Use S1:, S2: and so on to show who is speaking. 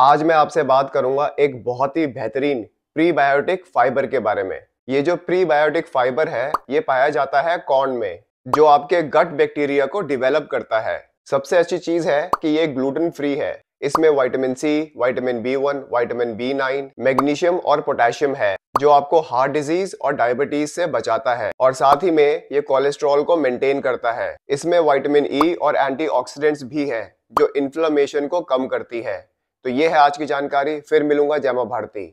S1: आज मैं आपसे बात करूंगा एक बहुत ही बेहतरीन प्रीबायोटिक फाइबर के बारे में ये जो प्रीबायोटिक फाइबर है ये पाया जाता है कॉर्न में जो आपके गट बैक्टीरिया को डिवेलप करता है सबसे अच्छी चीज है कि ये ग्लूटेन फ्री है इसमें vitamin C vitamin B one vitamin B nine magnesium और पोटेशियम है जो आपको हार्ट डिजीज और डायबिटीज से बचाता है और साथ ही में ये कोलेस्ट्रॉल को मेंटेन करता है इसमें वाइटामिन ई e और एंटीऑक्सीडेंट्स भी है जो इन्फ्लेमेशन को कम करती है तो ये है आज की जानकारी फिर मिलूंगा जयमा भारती